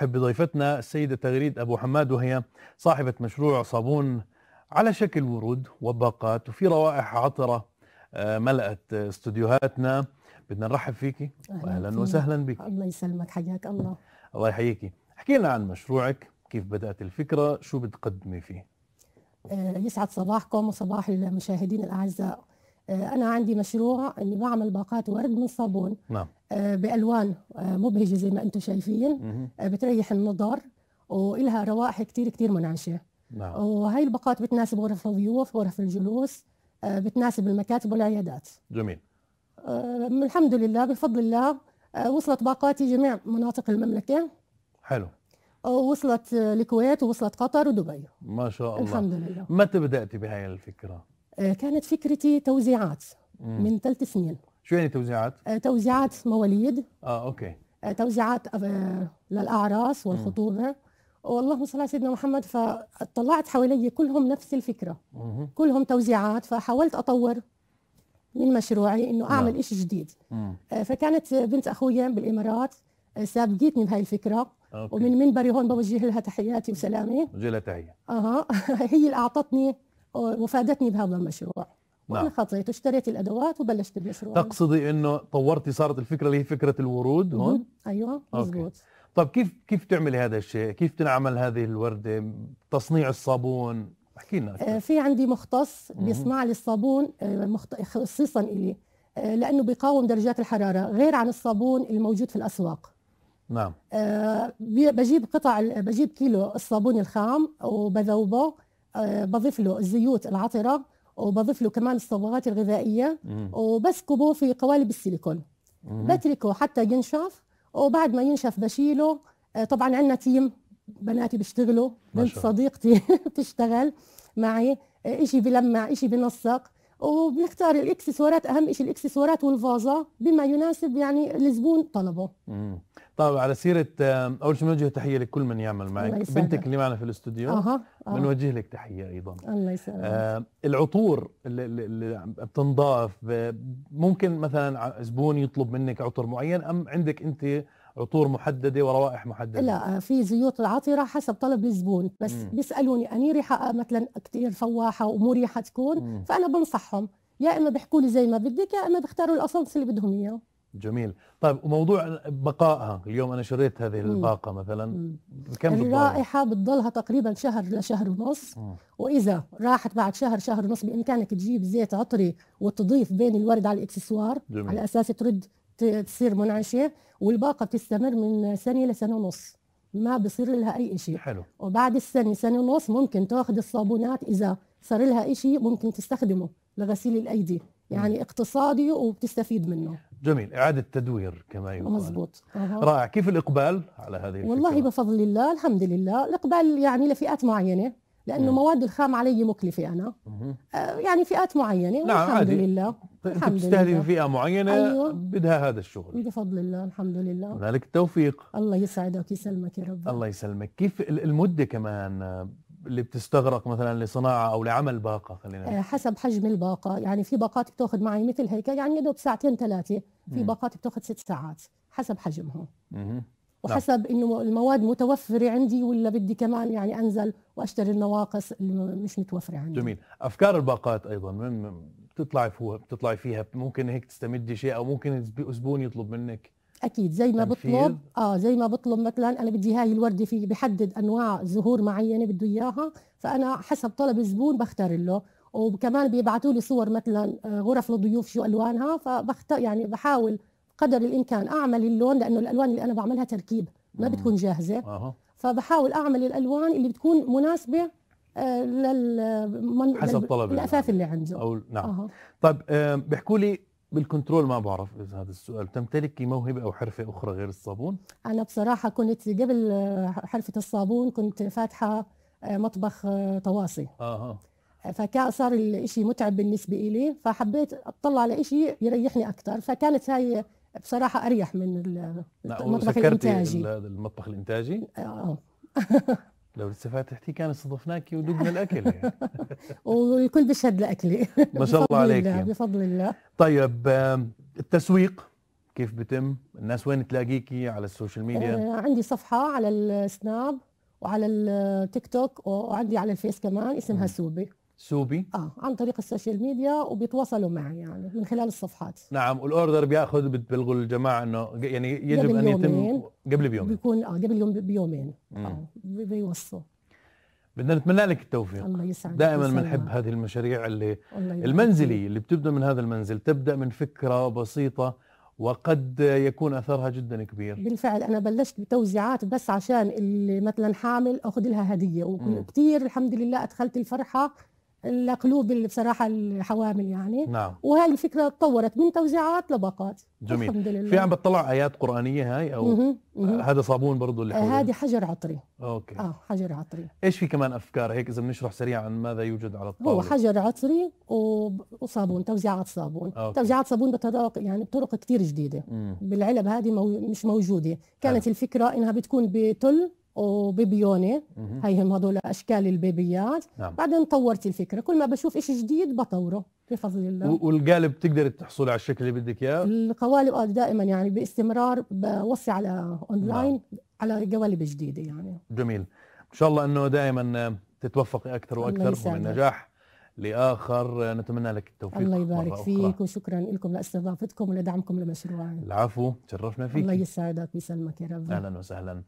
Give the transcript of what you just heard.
أحب السيدة تغريد أبو حماد وهي صاحبة مشروع صابون على شكل ورود وباقات وفي روائح عطرة آه، ملأت استوديوهاتنا بدنا نرحب فيكي أهلا وسهلا بك الله يسلمك حياك الله الله يحييكي احكي لنا عن مشروعك كيف بدأت الفكرة شو بتقدمي فيه آه، يسعد صباحكم وصباح المشاهدين الأعزاء آه، أنا عندي مشروع إني بعمل باقات ورد من صابون نعم آه، بالوان آه، مبهجه زي ما انتم شايفين آه، بتريح النظر والها روائح كثير كثير منعشه نعم. وهي الباقات بتناسب غرف الضيوف غرف الجلوس بتناسب المكاتب والعيادات جميل الحمد لله بفضل الله وصلت باقاتي جميع مناطق المملكه حلو وصلت الكويت ووصلت قطر ودبي ما شاء الله الحمد لله متى بدأتي بهاي الفكرة؟ كانت فكرتي توزيعات من ثلاث سنين شو يعني توزيعات؟ آه، توزيعات مواليد اه اوكي آه، توزيعات آه، للاعراس والخطوبه واللهم صل على سيدنا محمد فطلعت حوالي كلهم نفس الفكره مم. كلهم توزيعات فحاولت اطور من مشروعي انه اعمل نعم. شيء جديد مه. فكانت بنت اخويا بالامارات سابقتني بهاي الفكره أوكي. ومن منبري هون بوجه لها تحياتي وسلامي بوجه لها تحيه اها هي اللي اعطتني وفادتني بهذا المشروع وانا نعم. خطيت واشتريت الادوات وبلشت المشروع تقصدي انه طورتي صارت الفكره اللي هي فكره الورود هون ايوه مزبوط طيب كيف كيف تعملي هذا الشيء كيف تنعمل هذه الورده تصنيع الصابون احكي لنا أكثر. آه، في عندي مختص بيصنع لي الصابون آه، خصيصا الي آه، لانه بيقاوم درجات الحراره غير عن الصابون الموجود في الاسواق نعم بجيب قطع بجيب كيلو الصابون الخام وبذوبه بضيف له الزيوت العطره وبضيف له كمان الصبغات الغذائيه وبسكبه في قوالب السيليكون بتركه حتى ينشف وبعد ما ينشف بشيله آه، طبعا عندنا تيم بناتي بيشتغلوا بنت صديقتي بتشتغل معي آه، شيء بلمع شيء بنسق وبنختار الاكسسوارات اهم شيء الاكسسوارات والفازه بما يناسب يعني الزبون طلبه امم طيب على سيره اول شيء بنوجه تحيه لكل من يعمل معك بنتك اللي معنا في الاستوديو أه. أه. بنوجه لك تحيه ايضا الله يسلمك آه العطور اللي, اللي بتنضاف ممكن مثلا زبون يطلب منك عطر معين ام عندك انت عطور محدده وروائح محدده لا آه، في زيوت عطره حسب طلب الزبون بس مم. بيسالوني اني ريحه آه، مثلا كثير فواحه ومريحه تكون مم. فانا بنصحهم يا اما بيحكوا لي زي ما بدك يا اما بيختاروا الاسانس اللي بدهم اياه جميل طيب وموضوع بقائها اليوم انا شريت هذه الباقه مثلا كم الرائحه بتضلها تقريبا شهر لشهر ونص مم. واذا راحت بعد شهر شهر ونص بامكانك تجيب زيت عطري وتضيف بين الورد على الاكسسوار جميل. على اساس ترد تصير منعشه والباقه بتستمر من سنه لسنه ونص ما بصير لها اي شيء حلو وبعد السنه سنه ونص ممكن تاخذ الصابونات اذا صار لها شيء ممكن تستخدمه لغسيل الايدي يعني اقتصادي وبتستفيد منه جميل إعادة تدوير كما يقال مزبوط أه. رائع كيف الإقبال على هذه الفكرة؟ والله بفضل الله الحمد لله الإقبال يعني لفئات معينة لأنه مم. مواد الخام علي مكلفة أنا مم. آه، يعني فئات معينة نعم والحمد عادي. لله انت بتستهدفي فئه معينه أيوة. بدها هذا الشغل بفضل الله الحمد لله ولذلك التوفيق الله يسعدك يسلمك يا رب الله يسلمك كيف المده كمان اللي بتستغرق مثلا لصناعه او لعمل باقه خلينا آه، حسب حجم الباقه يعني في باقات بتاخذ معي مثل هيك يعني يدوب ساعتين ثلاثه في باقات بتاخذ ست ساعات حسب حجمها نعم. وحسب انه المواد متوفره عندي ولا بدي كمان يعني انزل واشتري النواقص اللي مش متوفره عندي جميل افكار الباقات ايضا من بتطلعي فيها بتطلعي فيها ممكن هيك تستمدي شيء او ممكن زبون يطلب منك اكيد زي ما بطلب اه زي ما بطلب مثلا انا بدي هاي الورده في بحدد انواع زهور معينه بده اياها فانا حسب طلب الزبون بختار له وكمان بيبعثوا لي صور مثلا آه، غرف الضيوف شو الوانها فبختار يعني بحاول قدر الامكان اعمل اللون لانه الالوان اللي انا بعملها تركيب ما بتكون جاهزه آه. فبحاول اعمل الالوان اللي بتكون مناسبه للمن... حسب طلب الاثاث اللي عنده او نعم طيب، أه. طيب بيحكوا لي بالكنترول ما بعرف اذا هذا السؤال تمتلكي موهبه او حرفه اخرى غير الصابون انا بصراحه كنت قبل آه، حرفه الصابون كنت فاتحه آه، مطبخ تواصي آه، اها فكان صار الشيء متعب بالنسبه لي فحبيت اطلع على شيء يريحني اكثر فكانت هاي بصراحه اريح من المطبخ نعم، الانتاجي هذا المطبخ الانتاجي اه لو لسه فاتحتي كان استضفناكي ودقنا الاكل يعني. والكل بيشهد لاكلي ما شاء الله عليك يعني. بفضل الله طيب التسويق كيف بتم؟ الناس وين تلاقيكي على السوشيال ميديا؟ آه عندي صفحه على السناب وعلى التيك توك وعندي على الفيس كمان اسمها سوبي سوبي اه عن طريق السوشيال ميديا وبيتواصلوا معي يعني من خلال الصفحات نعم والاوردر بياخذ بتبلغوا الجماعه انه يعني يجب ان يتم قبل بيومين بيكون اه قبل يوم بيومين اه بيوصوا بدنا نتمنى لك التوفيق الله يسعدك دائما بنحب هذه المشاريع اللي الله المنزليه اللي بتبدا من هذا المنزل تبدا من فكره بسيطه وقد يكون اثرها جدا كبير بالفعل انا بلشت بتوزيعات بس عشان اللي مثلا حامل اخذ لها هديه وكثير الحمد لله ادخلت الفرحه القلوب اللي بصراحه الحوامل يعني نعم. وهي الفكره تطورت من توزيعات لباقات جميل الحمد لله في عم بتطلع ايات قرانيه هاي او مه. مه. آه، هذا صابون برضه اللي آه، حوالي هذه حجر عطري اوكي اه حجر عطري ايش في كمان افكار هيك اذا بنشرح سريعا عن ماذا يوجد على الطاوله هو حجر عطري وصابون توزيعات صابون أوكي. توزيعات صابون بطرق يعني بطرق كثير جديده مم. بالعلب هذه مو... مش موجوده كانت هل. الفكره انها بتكون بتل وبيبيونه هيهم هذول اشكال البيبيات نعم. بعدين طورت الفكره كل ما بشوف شيء جديد بطوره بفضل الله والقالب تقدر تحصل على الشكل اللي بدك اياه القوالب دائما يعني باستمرار بوصي على اونلاين نعم. على قوالب جديده يعني جميل ان شاء الله انه دائما تتوفقي اكثر واكثر ومن نجاح لاخر نتمنى لك التوفيق الله يبارك فيك وشكرا لكم لاستضافتكم ولدعمكم لمشروعي العفو تشرفنا فيك الله يسعدك ويسلمك يا رب اهلا وسهلا